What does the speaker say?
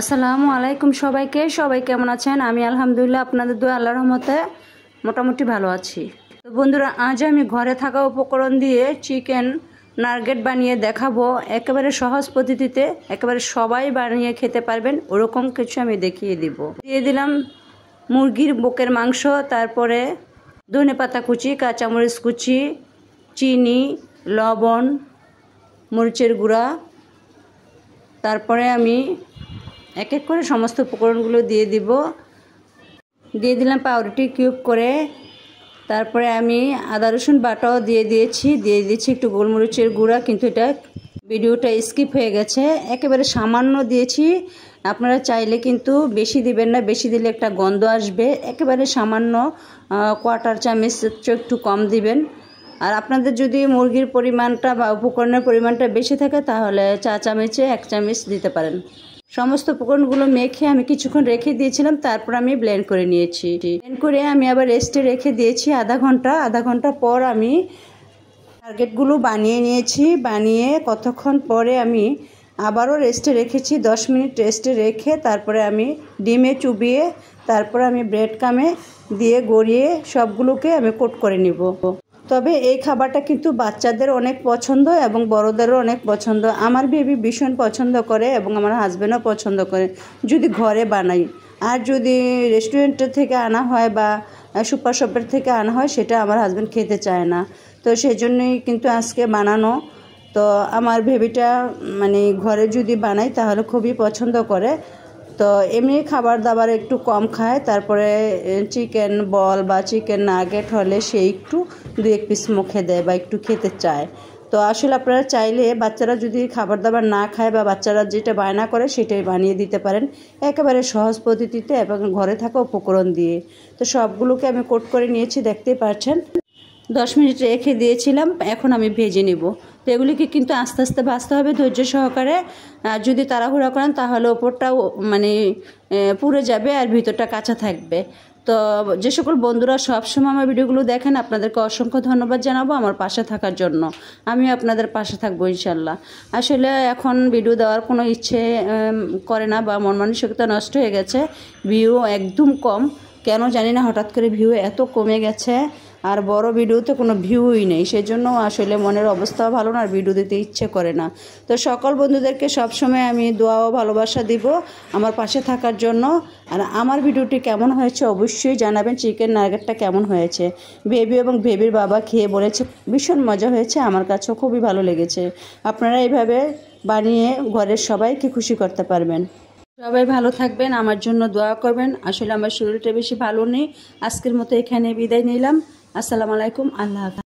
আসসালামু আলাইকুম সবাইকে সবাই কেমন আছেন আমি আলহামদুলিল্লাহ আপনাদের দুই আল্লাহ রহমতে মোটামুটি ভালো আছি তো বন্ধুরা আজ আমি ঘরে থাকা উপকরণ দিয়ে চিকেন নার্গেট বানিয়ে দেখাবো একেবারে সহজ পদ্ধতিতে একেবারে সবাই বানিয়ে খেতে পারবেন ওরকম কিছু আমি দেখিয়ে দিব দিয়ে দিলাম মুরগির বুকের মাংস তারপরে ধনে পাতা কুচি কাঁচামরিচ কুচি চিনি লবণ মরিচের গুঁড়া তারপরে আমি এক এক করে সমস্ত উপকরণগুলো দিয়ে দিব দিয়ে দিলাম পাউরুটি কিউব করে তারপরে আমি আদা রসুন বাটাও দিয়ে দিয়েছি দিয়ে দিয়েছি একটু গোলমরিচের গুঁড়া কিন্তু এটা ভিডিওটা স্কিপ হয়ে গেছে একেবারে সামান্য দিয়েছি আপনারা চাইলে কিন্তু বেশি দিবেন না বেশি দিলে একটা গন্ধ আসবে একেবারে সামান্য কোয়াটার চামচ একটু কম দিবেন আর আপনাদের যদি মুরগির পরিমাণটা বা উপকরণের পরিমাণটা বেশি থাকে তাহলে চা চামচে এক চামচ দিতে পারেন সমস্ত উপকরণগুলো মেখে আমি কিছুক্ষণ রেখে দিয়েছিলাম তারপর আমি ব্লেন্ড করে নিয়েছি ব্লেন্ড করে আমি আবার রেস্টে রেখে দিয়েছি আধা ঘন্টা আধা ঘন্টা পর আমি টার্গেটগুলো বানিয়ে নিয়েছি বানিয়ে কতক্ষণ পরে আমি আবারও রেস্টে রেখেছি দশ মিনিট রেস্টে রেখে তারপরে আমি ডিমে চুবিয়ে তারপরে আমি ব্রেড কামে দিয়ে গড়িয়ে সবগুলোকে আমি কোট করে নিব তবে এই খাবারটা কিন্তু বাচ্চাদের অনেক পছন্দ এবং বড়দেরও অনেক পছন্দ আমার বেবি ভীষণ পছন্দ করে এবং আমার হাজব্যান্ডও পছন্দ করে যদি ঘরে বানাই আর যদি রেস্টুরেন্ট থেকে আনা হয় বা সুপার শপের থেকে আনা হয় সেটা আমার হাজব্যান্ড খেতে চায় না তো সেই জন্যই কিন্তু আজকে বানানো তো আমার ভেবিটা মানে ঘরে যদি বানাই তাহলে খুবই পছন্দ করে তো এমনি খাবার দাবার একটু কম খায় তারপরে চিকেন বল বা চিকেন নাগেট হলে সে একটু দু এক পিস মুখে দেয় বা একটু খেতে চায় তো আসলে আপনারা চাইলে বাচ্চারা যদি খাবার দাবার না খায় বা বাচ্চারা যেটা বায়না করে সেটাই বানিয়ে দিতে পারেন একেবারে সহজ পদ্ধতিতে এবং ঘরে থাকা উপকরণ দিয়ে তো সবগুলোকে আমি কোট করে নিয়েছি দেখতেই পাচ্ছেন দশ মিনিট রেখে দিয়েছিলাম এখন আমি ভেজে নেব তো এগুলিকে কিন্তু আস্তে আস্তে ভাজতে হবে ধৈর্য সহকারে আর যদি তাড়াহুড়া করেন তাহলে ওপরটাও মানে পুড়ে যাবে আর ভিতরটা কাঁচা থাকবে তো যে সকল বন্ধুরা সবসময় আমার ভিডিওগুলো দেখেন আপনাদেরকে অসংখ্য ধন্যবাদ জানাবো আমার পাশে থাকার জন্য আমি আপনাদের পাশে থাকবো ইনশাল্লাহ আসলে এখন ভিডিও দেওয়ার কোনো ইচ্ছে করে না বা মন মানসিকতা নষ্ট হয়ে গেছে ভিউ একদম কম কেন জানি না হঠাৎ করে ভিউ এত কমে গেছে আর বড় ভিডিওতে কোনো ভিউই নেই সেজন্য আসলে মনের অবস্থাও ভালো না আর ভিডিও দিতে ইচ্ছে করে না তো সকল বন্ধুদেরকে সবসময় আমি দোয়া ও ভালোবাসা দিব আমার পাশে থাকার জন্য আর আমার ভিডিওটি কেমন হয়েছে অবশ্যই জানাবেন চিকেন নার্গেটটা কেমন হয়েছে বেবি এবং বেবির বাবা খেয়ে বলেছে ভীষণ মজা হয়েছে আমার কাছেও খুবই ভালো লেগেছে আপনারা এইভাবে বানিয়ে ঘরের সবাইকে খুশি করতে পারবেন সবাই ভালো থাকবেন আমার জন্য দোয়া করবেন আসলে আমার শরীরটা বেশি ভালো নেই আজকের মতো এখানে বিদায় নিলাম Assalamualaikum. Allah